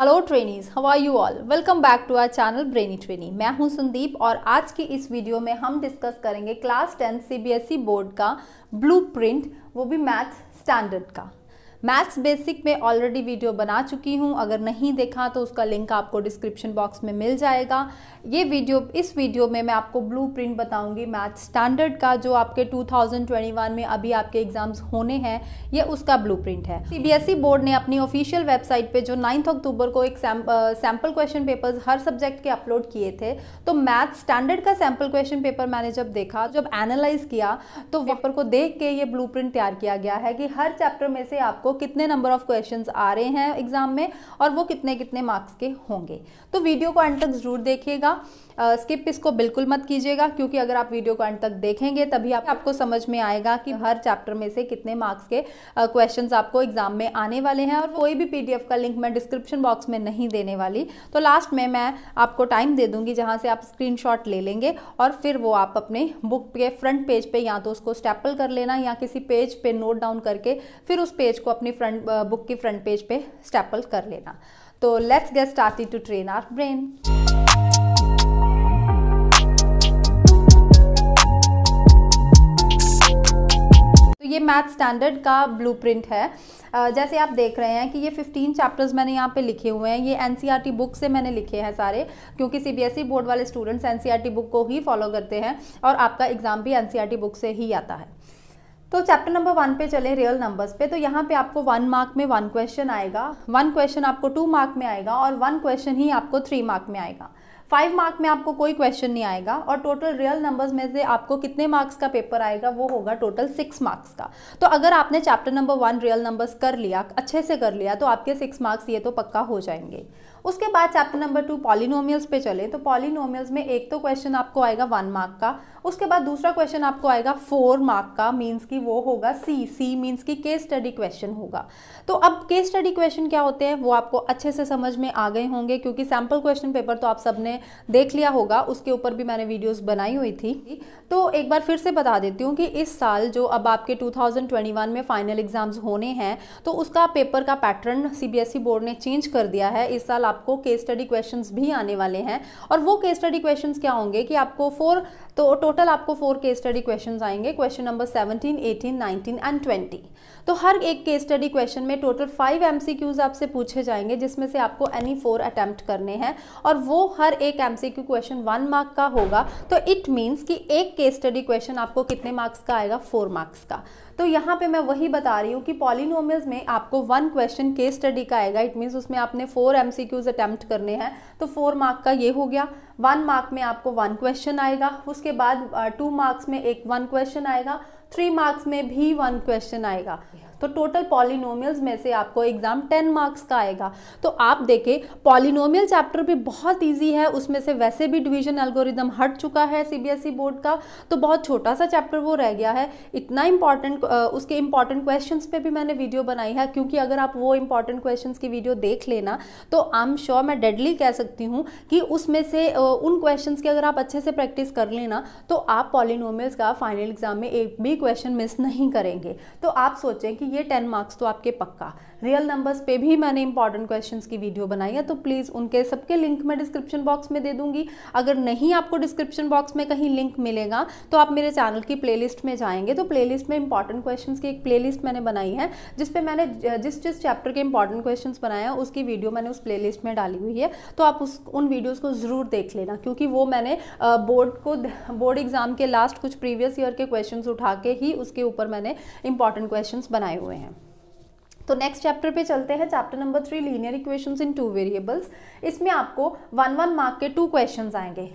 hello trainees are you all welcome back to our channel Brainy Trainee मैं हूं संदीप और आज की इस वीडियो में हम डिस्कस करेंगे क्लास टेंथ सीबीएसई बोर्ड का ब्लूप्रिंट वो भी मैथ स्टैंडर्ड का मैथ्स बेसिक में ऑलरेडी वीडियो बना चुकी हूँ अगर नहीं देखा तो उसका लिंक आपको डिस्क्रिप्शन बॉक्स में मिल जाएगा ये वीडियो इस वीडियो में मैं आपको ब्लू प्रिंट बताऊँगी मैथ स्टैंडर्ड का जो आपके 2021 में अभी आपके एग्ज़ाम्स होने हैं ये उसका ब्लू प्रिंट है सी बोर्ड e ने अपनी ऑफिशियल वेबसाइट पर जो नाइन्थ अक्टूबर को एक सैम्पल क्वेश्चन पेपर्स हर सब्जेक्ट के अपलोड किए थे तो मैथ स्टैंडर्ड का सैम्पल क्वेश्चन पेपर मैंने जब देखा जब एनालाइज किया तो पेपर को देख के ये ब्लू तैयार किया गया है कि हर चैप्टर में से आपको कितने नंबर ऑफ क्वेश्चन आ रहे हैं एग्जाम में और वो कितने कितने मार्क्स के होंगे तो वीडियो को अंत तक ज़रूर देखिएगा स्किप इसको बिल्कुल मत कीजिएगा क्योंकि अगर आप वीडियो को अंत तक देखेंगे तभी आप, आपको समझ में आएगा कि हर चैप्टर में से कितने मार्क्स के क्वेश्चंस आपको एग्जाम में आने वाले हैं और कोई भी पीडीएफ का लिंक मैं डिस्क्रिप्शन बॉक्स में नहीं देने वाली तो लास्ट में मैं आपको टाइम दे दूंगी जहाँ से आप स्क्रीन ले लेंगे और फिर वो आप अपने बुक के फ्रंट पेज पर पे या तो उसको स्टैपल कर लेना या किसी पेज पर पे नोट डाउन करके फिर उस पेज को अपने अपनी फ्रंट बुक uh, की फ्रंट पेज पे स्टैपल कर लेना तो let's get started to train our brain ये मैथ स्टैंडर्ड का ब्लूप्रिंट है uh, जैसे आप देख रहे हैं कि ये 15 चैप्टर्स मैंने यहाँ पे लिखे हुए हैं ये एन बुक e से मैंने लिखे हैं सारे क्योंकि सीबीएसई बोर्ड e वाले स्टूडेंट्स एन बुक को ही फॉलो करते हैं और आपका एग्ज़ाम भी एन बुक e से ही आता है तो चैप्टर नंबर वन पे चले रियल नंबर्स पे तो यहाँ पे आपको वन मार्क में वन क्वेश्चन आएगा वन क्वेश्चन आपको टू मार्क में आएगा और वन क्वेश्चन ही आपको थ्री मार्क में आएगा फाइव मार्क में आपको कोई क्वेश्चन नहीं आएगा और टोटल रियल नंबर्स में से आपको कितने मार्क्स का पेपर आएगा वो होगा टोटल सिक्स मार्क्स का तो अगर आपने chapter number one real numbers कर लिया अच्छे से कर लिया तो आपके सिक्स मार्क्स ये तो पक्का हो जाएंगे उसके बाद चैप्टर नंबर टू पॉलिनोमियल्स पे चले तो पॉलिनोमियल्स में एक तो क्वेश्चन आपको आएगा वन मार्क का उसके बाद दूसरा क्वेश्चन आपको आएगा फोर मार्क का मीन्स की वो होगा सी सी मीन्स की केस स्टडी क्वेश्चन होगा तो अब केस स्टडी क्वेश्चन क्या होते हैं वो आपको अच्छे से समझ में आ गए होंगे क्योंकि सैम्पल क्वेश्चन पेपर तो आप सबने आपने देख लिया होगा उसके ऊपर भी मैंने वीडियोस बनाई हुई थी तो एक बार फिर से बता देती हूँ कि इस साल जो अब आपके 2021 में फाइनल एग्जाम्स होने हैं तो उसका पेपर का पैटर्न सीबीएसई बोर्ड ने चेंज कर दिया है इस साल आपको केस स्टडी क्वेश्चन भी आने वाले हैं और वो केस स्टडी क्वेश्चन क्या होंगे कि आपको फोर तो टोटल आपको फोर केस स्टडी क्वेश्चन आएंगे question number seventeen eighteen nineteen and twenty तो हर एक केस स्टडी क्वेश्चन में टोटल फाइव एम आपसे पूछे जाएंगे जिसमें से आपको एनी फोर अटैम्प्ट करने हैं और वो हर एक एम क्वेश्चन वन मार्क का होगा तो इट मीन्स कि एक केस स्टडी क्वेश्चन आपको कितने मार्क्स का आएगा फोर मार्क्स का तो यहाँ पे मैं वही बता रही हूँ कि पॉलिनोमियल्स में आपको वन क्वेश्चन केस स्टडी का आएगा इट मीन्स उसमें आपने फोर एम अटैम्प्ट करने हैं तो फोर मार्क का ये हो गया वन मार्क में आपको वन क्वेश्चन आएगा उसके बाद टू uh, मार्क्स में एक वन क्वेश्चन आएगा थ्री मार्क्स में भी वन क्वेश्चन आएगा तो टोटल पॉलिनोमियल्स में से आपको एग्जाम टेन मार्क्स का आएगा तो आप देखें पॉलिनोमियल चैप्टर भी बहुत ईजी है उसमें से वैसे भी डिवीजन एल्गोरिदम हट चुका है सीबीएसई बोर्ड e का तो बहुत छोटा सा चैप्टर वो रह गया है इतना इंपॉर्टेंट उसके इंपॉर्टेंट क्वेश्चन पर भी मैंने वीडियो बनाई है क्योंकि अगर आप वो इंपॉर्टेंट क्वेश्चन की वीडियो देख लेना तो आई एम श्योर मैं डेडली कह सकती हूँ कि उसमें से उन क्वेश्चन की अगर आप अच्छे से प्रैक्टिस कर लेना तो आप पॉलिनोमियल्स का फाइनल एग्जाम में एक भी क्वेश्चन मिस नहीं करेंगे तो आप सोचें कि ये टेन मार्क्स तो आपके पक्का रियल नंबर्स पे भी मैंने इंपॉर्टेंट क्वेश्चन की वीडियो बनाई है तो प्लीज़ उनके सबके लिंक मैं डिस्क्रिप्शन बॉक्स में दे दूंगी अगर नहीं आपको डिस्क्रिप्शन बॉक्स में कहीं लिंक मिलेगा तो आप मेरे चैनल की प्ले में जाएंगे तो प्ले में इंपॉर्टेंट क्वेश्चन की एक प्ले मैंने बनाई है जिसपे मैंने जिस जिस चैप्टर के इंपॉर्टेंट क्वेश्चन बनाए हैं उसकी वीडियो मैंने उस प्ले में डाली हुई है तो आप उस उन वीडियोज़ को ज़रूर देख लेना क्योंकि वो मैंने बोर्ड को बोर्ड एग्जाम के लास्ट कुछ प्रीवियस ईयर के क्वेश्चन उठा के ही उसके ऊपर मैंने इंपॉर्टेंट क्वेश्चन बनाए हुए हैं तो नेक्स्ट चैप्टर पे चलते हैं chapter number three linear equations in two variables इसमें आपको वन वन मार्क के टू क्वेश्चन आएंगे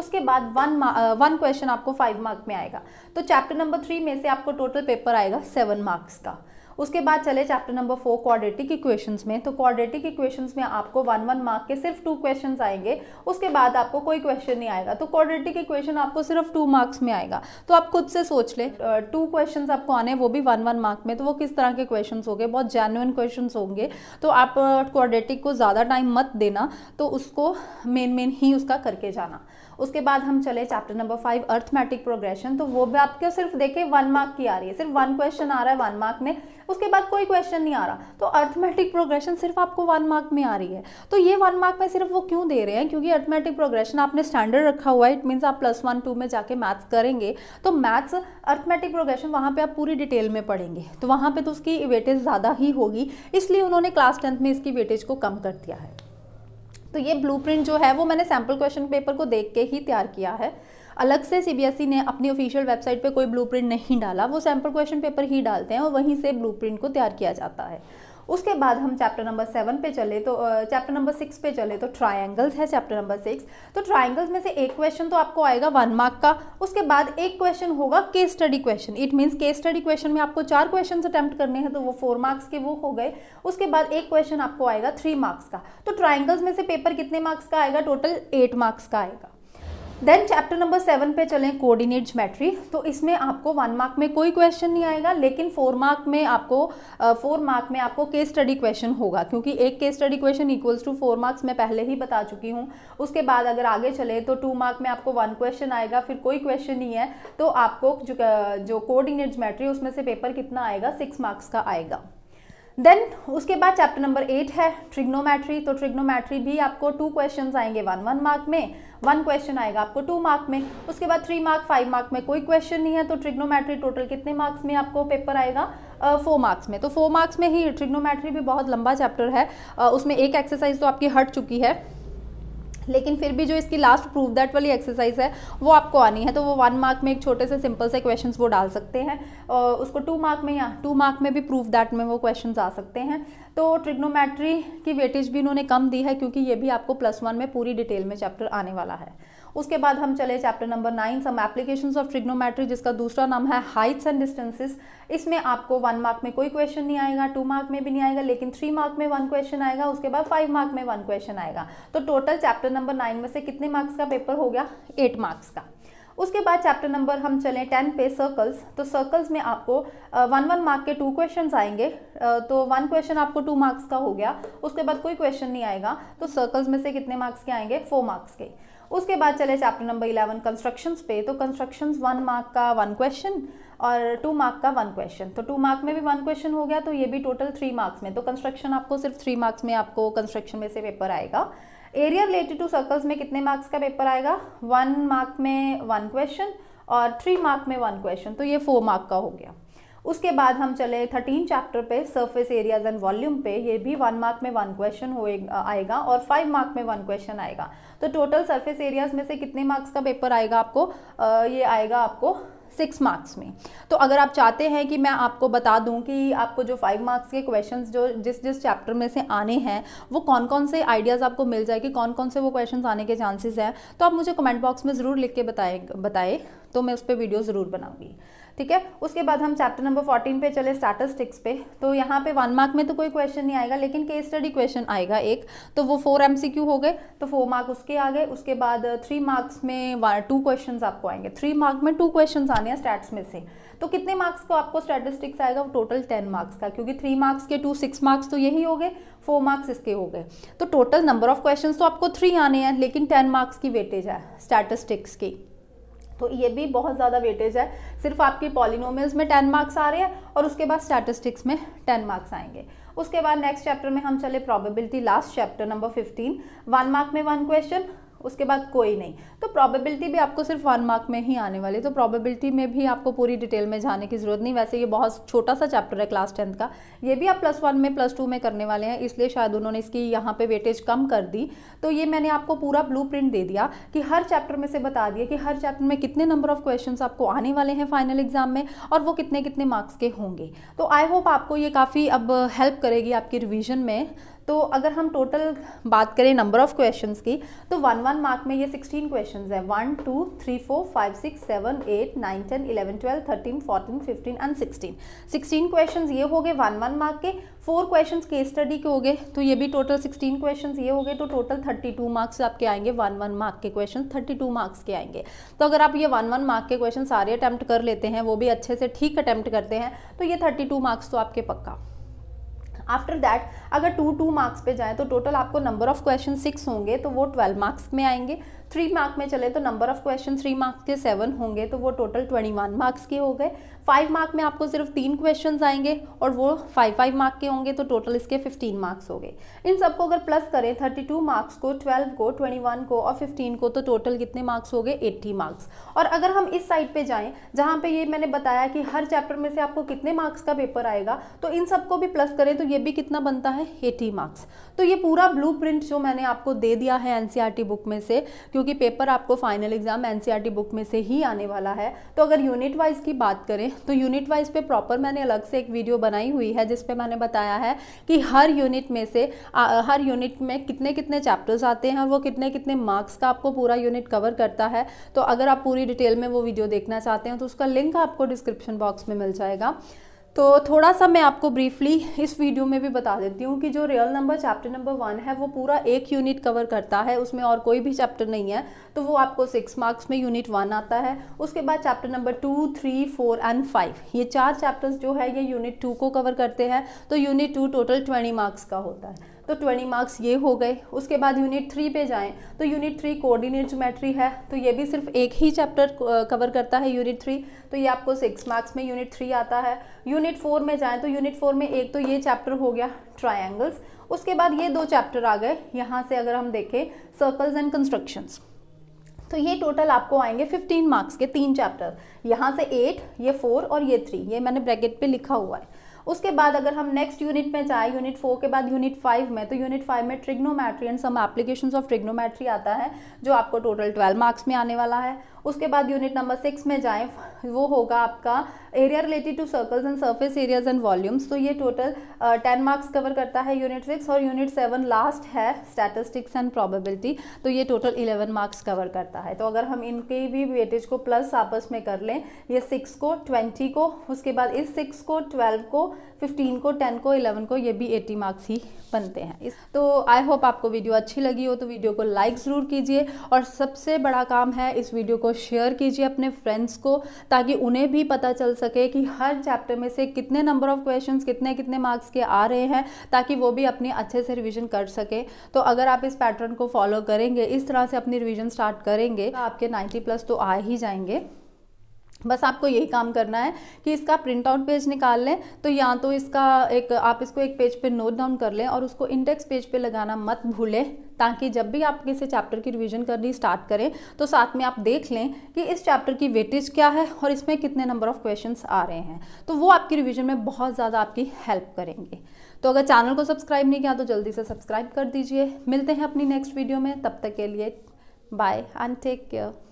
उसके बाद वन वन क्वेश्चन आपको फाइव मार्क में आएगा तो चैप्टर नंबर थ्री में से आपको टोटल पेपर आएगा सेवन मार्क्स का उसके बाद चले chapter number four quadratic equations में तो क्वाड्रेटिक इक्वेशंस में आपको वन वन मार्क के सिर्फ टू क्वेश्चन आएंगे उसके बाद आपको कोई क्वेश्चन नहीं आएगा तो क्वाड्रेटिक इक्वेशन आपको सिर्फ टू मार्क्स में आएगा तो आप खुद से सोच ले टू क्वेश्चन आपको आने वो भी वन वन मार्क में तो वो किस तरह के क्वेश्चन होंगे बहुत जेन्युन क्वेश्चन होंगे तो आप क्वाड्रेटिक को ज़्यादा टाइम मत देना तो उसको मेन मेन ही उसका करके जाना उसके बाद हम चले chapter number five arithmetic progression तो वो भी आपके सिर्फ देखे वन मार्क की आ रही है सिर्फ वन क्वेश्चन आ रहा है वन मार्क में उसके बाद कोई क्वेश्चन नहीं आ रहा तो अर्थमेटिक प्रोग्रेशन सिर्फ आपको वन मार्क में आ रही है तो ये वन मार्क में सिर्फ वो क्यों दे रहे हैं क्योंकि अर्थमेटिक प्रोग्रेशन आपने स्टैंडर्ड रखा हुआ है इट मीन्स आप प्लस वन टू में जाके मैथ्स करेंगे तो मैथ्स अर्थमेटिक प्रोग्रेशन वहाँ पर आप पूरी डिटेल में पढ़ेंगे तो वहाँ पर तो उसकी वेटेज ज़्यादा ही होगी इसलिए उन्होंने क्लास टेंथ में इसकी वेटेज को कम कर दिया है तो ये ब्लूप्रिंट जो है वो मैंने सैम्पल क्वेश्चन पेपर को देख के ही तैयार किया है अलग से सीबीएसई e ने अपनी ऑफिशियल वेबसाइट पे कोई ब्लूप्रिंट नहीं डाला वो सैम्पल क्वेश्चन पेपर ही डालते हैं और वहीं से ब्लूप्रिंट को तैयार किया जाता है उसके बाद हम चैप्टर नंबर सेवन पे चले तो चैप्टर नंबर सिक्स पे चले तो ट्रायंगल्स है चैप्टर नंबर सिक्स तो ट्रायंगल्स में से एक क्वेश्चन तो आपको आएगा वन मार्क का उसके बाद एक क्वेश्चन होगा case study question it means case study question में आपको चार क्वेश्चन अटैम्प्ट करने हैं तो वो फोर मार्क्स के वो हो गए उसके बाद एक क्वेश्चन आपको आएगा थ्री मार्क्स का तो ट्राइंगल्स में से पेपर कितने मार्क्स का आएगा टोटल एट मार्क्स का आएगा देन चैप्टर नंबर सेवन पे चलें कोऑर्डिनेट ज्योमेट्री तो इसमें आपको वन मार्क में कोई क्वेश्चन नहीं आएगा लेकिन फोर मार्क में आपको फोर मार्क में आपको केस स्टडी क्वेश्चन होगा क्योंकि एक case study question equals to four marks मैं पहले ही बता चुकी हूँ उसके बाद अगर आगे चले तो टू मार्क में आपको वन क्वेश्चन आएगा फिर कोई क्वेश्चन नहीं है तो आपको जो कोऑर्डिनेट ज्योमेट्री उसमें से पेपर कितना आएगा सिक्स मार्क्स का आएगा देन उसके बाद चैप्टर नंबर एट है ट्रिग्नोमैट्री तो ट्रिग्नोमैट्री भी आपको टू क्वेश्चन आएंगे वन वन मार्क में वन क्वेश्चन आएगा आपको टू मार्क में उसके बाद थ्री मार्क फाइव मार्क में कोई क्वेश्चन नहीं है तो ट्रिग्नोमैट्री टोटल कितने मार्क्स में आपको पेपर आएगा फोर uh, मार्क्स में तो फोर मार्क्स में ही ट्रिग्नोमैट्री भी बहुत लंबा चैप्टर है uh, उसमें एक एक्सरसाइज तो आपकी हट चुकी है लेकिन फिर भी जो इसकी लास्ट प्रूफ दैट वाली एक्सरसाइज है वो आपको आनी है तो वो वन मार्क में एक छोटे से सिंपल से क्वेश्चंस वो डाल सकते हैं और उसको टू मार्क में या टू मार्क में भी प्रूफ दैट में वो क्वेश्चंस आ सकते हैं तो ट्रिग्नोमेट्री की वेटेज भी उन्होंने कम दी है क्योंकि ये भी आपको प्लस वन में पूरी डिटेल में चैप्टर आने वाला है उसके बाद हम चले chapter number nine some application of trigonometry जिसका दूसरा नाम है हाइट्स एंड डिस्टेंसेस इसमें आपको वन मार्क में कोई क्वेश्चन नहीं आएगा टू मार्क में भी नहीं आएगा लेकिन थ्री मार्क में वन क्वेश्चन आएगा उसके बाद फाइव मार्क में वन क्वेश्चन आएगा तो टोटल चैप्टर नंबर नाइन में से कितने मार्क्स का पेपर हो गया एट मार्क्स का उसके बाद चैप्टर नंबर हम चलें टेन पे सर्कल्स तो सर्कल्स में आपको वन वन मार्क के टू क्वेश्चन आएंगे तो वन क्वेश्चन आपको टू मार्क्स का हो गया उसके बाद कोई क्वेश्चन नहीं आएगा तो सर्कल्स में से कितने मार्क्स के आएंगे फोर मार्क्स के उसके बाद चले चैप्टर नंबर इलेवन कंस्ट्रक्शंस पे तो कंस्ट्रक्शंस वन मार्क का वन क्वेश्चन और टू मार्क का वन क्वेश्चन तो टू मार्क में भी वन क्वेश्चन हो गया तो ये भी टोटल थ्री मार्क्स में तो कंस्ट्रक्शन आपको सिर्फ थ्री मार्क्स में आपको कंस्ट्रक्शन में से पेपर आएगा एरिया रिलेटेड टू सर्कल्स में कितने मार्क्स का पेपर आएगा वन मार्क में वन क्वेश्चन और थ्री मार्क में वन क्वेश्चन तो ये फोर मार्क का हो गया उसके बाद हम चले थर्टीन चैप्टर पे सरफेस एरियाज एंड वॉल्यूम पे ये भी वन मार्क में वन क्वेश्चन आएगा और फाइव मार्क में वन क्वेश्चन आएगा तो टोटल सरफेस एरियाज में से कितने मार्क्स का पेपर आएगा आपको ये आएगा आपको सिक्स मार्क्स में तो अगर आप चाहते हैं कि मैं आपको बता दूं कि आपको जो फाइव मार्क्स के क्वेश्चंस जो जिस जिस चैप्टर में से आने हैं वो कौन कौन से आइडियाज़ आपको मिल जाएगी कौन कौन से वो क्वेश्चंस आने के चांसेस हैं तो आप मुझे कमेंट बॉक्स में ज़रूर लिख के बताए बताए तो मैं उस पर वीडियो ज़रूर बनाऊंगी ठीक है उसके बाद हम चैप्टर नंबर फोर्टीन पे चले स्टैटिस्टिक्स पे तो यहाँ पे वन मार्क में तो कोई क्वेश्चन नहीं आएगा लेकिन केस स्टडी क्वेश्चन आएगा एक तो वो फोर एम हो गए तो फोर मार्क उसके आ गए उसके बाद थ्री मार्क्स में टू क्वेश्चन आपको आएंगे थ्री मार्क में टू क्वेश्चन आने हैं स्टैट्स में से तो कितने मार्क्स को आपको स्टैटिस्टिक्स आएगा वो टोटल टेन मार्क्स का क्योंकि थ्री मार्क्स के टू सिक्स मार्क्स तो यही हो गए फोर मार्क्स इसके हो गए तो टोटल नंबर ऑफ क्वेश्चन तो आपको थ्री आने हैं लेकिन टेन मार्क्स की वेटेज है स्टैटिस्टिक्स की तो ये भी बहुत ज़्यादा वेटेज है सिर्फ आपकी पॉलिनोम में टेन मार्क्स आ रहे हैं और उसके बाद स्टैटिस्टिक्स में टेन मार्क्स आएंगे उसके बाद नेक्स्ट चैप्टर में हम चले probability last chapter number fifteen one mark में वन क्वेश्चन उसके बाद कोई नहीं तो प्रॉबेबिलिटी भी आपको सिर्फ वन मार्क में ही आने वाली तो प्रॉबेबिलिटी में भी आपको पूरी डिटेल में जाने की ज़रूरत नहीं वैसे ये बहुत छोटा सा चैप्टर है क्लास टेंथ का ये भी आप प्लस वन में प्लस टू में करने वाले हैं इसलिए शायद उन्होंने इसकी यहाँ पर वेटेज कम कर दी तो ये मैंने आपको पूरा ब्लू दे दिया कि हर चैप्टर में से बता दिया कि हर चैप्टर में कितने नंबर ऑफ क्वेश्चन आपको आने वाले हैं फाइनल एग्जाम में और वो कितने कितने मार्क्स के होंगे तो आई होप आपको ये काफ़ी अब हेल्प करेगी आपकी रिविजन में तो अगर हम टोटल बात करें नंबर ऑफ क्वेश्चंस की तो वन वन मार्क में ये सिक्सटीन क्वेश्चंस है one two three four five six seven eight nine ten eleven twelve thirteen fourteen fifteen and sixteen sixteen question ये हो गए वन वन मार्क के फोर क्वेश्चन केस स्टडी के हो गए तो ये भी टोटल सिक्सटीन क्वेश्चन ये हो गए तो टोटल थर्टी टू मार्क्स आपके आएंगे वन वन मार्क के क्वेश्चन थर्टी टू मार्क्स के आएंगे तो अगर आप ये वन वन मार्क के क्वेश्चन सारे अटैम्प्ट कर लेते हैं वो भी अच्छे से ठीक अटैम्प्ट करते हैं तो ये थर्टी टू मार्क्स तो आपके पक्का आफ्टर दैट अगर टू टू मार्क्स पे जाएँ तो टोटल आपको नंबर ऑफ क्वेश्चन सिक्स होंगे तो वो ट्वेल्व मार्क्स में आएंगे थ्री मार्क में चले तो number of question three marks के सेवन होंगे तो वो टोटल ट्वेंटी वन मार्क्स के हो गए फाइव मार्क में आपको सिर्फ तीन क्वेश्चन आएंगे और वो फाइव फाइव मार्क के होंगे तो टोटल इसके फिफ्टीन मार्क्स हो गए इन सबको अगर प्लस करें थर्टी टू मार्क्स को ट्वेल्व को ट्वेंटी वन को और फिफ्टीन को तो टोटल कितने मार्क्स हो गए एट्टी मार्क्स और अगर हम इस साइड पर जाएँ जहाँ पर ये मैंने बताया कि हर चैप्टर में से आपको कितने मार्क्स का पेपर आएगा तो इन सबको भी प्लस करें तो ये भी कितना बनता है एटी मार्क्स तो ये पूरा ब्लू जो मैंने आपको दे दिया है एनसीआर बुक e में से क्योंकि क्योंकि पेपर आपको फाइनल एग्जाम एनसीईआरटी बुक में से ही आने वाला है तो अगर यूनिट वाइज की बात करें तो यूनिट वाइज पे प्रॉपर मैंने अलग से एक वीडियो बनाई हुई है जिसपे मैंने बताया है कि हर यूनिट में से आ, हर यूनिट में कितने कितने चैप्टर्स आते हैं और वो कितने कितने मार्क्स का आपको पूरा यूनिट कवर करता है तो अगर आप पूरी डिटेल में वो वीडियो देखना चाहते हैं तो उसका लिंक आपको डिस्क्रिप्शन बॉक्स में मिल जाएगा तो थोड़ा सा मैं आपको ब्रीफली इस वीडियो में भी बता देती हूँ कि जो real number chapter number one है वो पूरा एक यूनिट कवर करता है उसमें और कोई भी चैप्टर नहीं है तो वो आपको सिक्स मार्क्स में यूनिट वन आता है उसके बाद chapter number two three four and five ये चार चैप्टर्स जो है ये यूनिट टू को कवर करते हैं तो unit two total twenty marks का होता है तो 20 मार्क्स ये हो गए उसके बाद यूनिट थ्री पे जाएं तो यूनिट थ्री कोऑर्डिनेट ज्योमेट्री है तो ये भी सिर्फ एक ही चैप्टर कवर करता है यूनिट थ्री तो ये आपको सिक्स मार्क्स में यूनिट थ्री आता है यूनिट फोर में जाएँ तो यूनिट फोर में एक तो ये चैप्टर हो गया ट्राइंगल्स उसके बाद ये दो चैप्टर आ गए यहाँ से अगर हम देखें सर्कल्स एंड कंस्ट्रक्शंस तो ये टोटल आपको आएंगे 15 मार्क्स के तीन चैप्टर यहाँ से एट ये फोर और ये थ्री ये मैंने ब्रैकेट पे लिखा हुआ है उसके बाद अगर हम नेक्स्ट यूनिट में जाए यूनिट फोर के बाद यूनिट फाइव में तो यूनिट फाइव में trigonometry and some application of trigonometry आता है जो आपको टोटल ट्वेल्व मार्क्स में आने वाला है उसके बाद यूनिट नंबर सिक्स में जाएँ वो होगा आपका area related to circles and surface areas and volumes तो ये टोटल टेन मार्क्स कवर करता है यूनिट सिक्स और यूनिट सेवन लास्ट है स्टैटिस्टिक्स एंड प्रोबेबिलिटी तो ये टोटल इलेवन मार्क्स कवर करता है तो अगर हम इनके भी वेटेज को प्लस आपस में कर लें ये सिक्स को ट्वेंटी को उसके बाद इस सिक्स को ट्वेल्व को फिफ्टीन को टेन को इलेवन को ये भी एट्टी मार्क्स ही बनते हैं तो आई होप आपको वीडियो अच्छी लगी हो तो वीडियो को लाइक ज़रूर कीजिए और सबसे बड़ा काम है इस वीडियो को शेयर कीजिए अपने फ्रेंड्स को ताकि उन्हें भी पता चल सके कि हर चैप्टर में से कितने नंबर ऑफ क्वेश्चन कितने कितने मार्क्स के आ रहे हैं ताकि वो भी अपने अच्छे से रिविज़न कर सके तो अगर आप इस पैटर्न को फॉलो करेंगे इस तरह से अपनी रिविज़न स्टार्ट करेंगे तो आपके नाइन्टी प्लस तो आ ही जाएंगे बस आपको यही काम करना है कि इसका प्रिंट आउट पेज निकाल लें तो या तो इसका एक आप इसको एक पेज पे नोट डाउन कर लें और उसको इंडेक्स पेज पे लगाना मत भूलें ताकि जब भी आप किसी चैप्टर की रिवीजन करनी स्टार्ट करें तो साथ में आप देख लें कि इस चैप्टर की वेटेज क्या है और इसमें कितने नंबर ऑफ क्वेश्चन आ रहे हैं तो वो आपकी रिविजन में बहुत ज़्यादा आपकी हेल्प करेंगे तो अगर चैनल को सब्सक्राइब नहीं किया तो जल्दी से सब्सक्राइब कर दीजिए मिलते हैं अपनी नेक्स्ट वीडियो में तब तक के लिए बाय एंड टेक केयर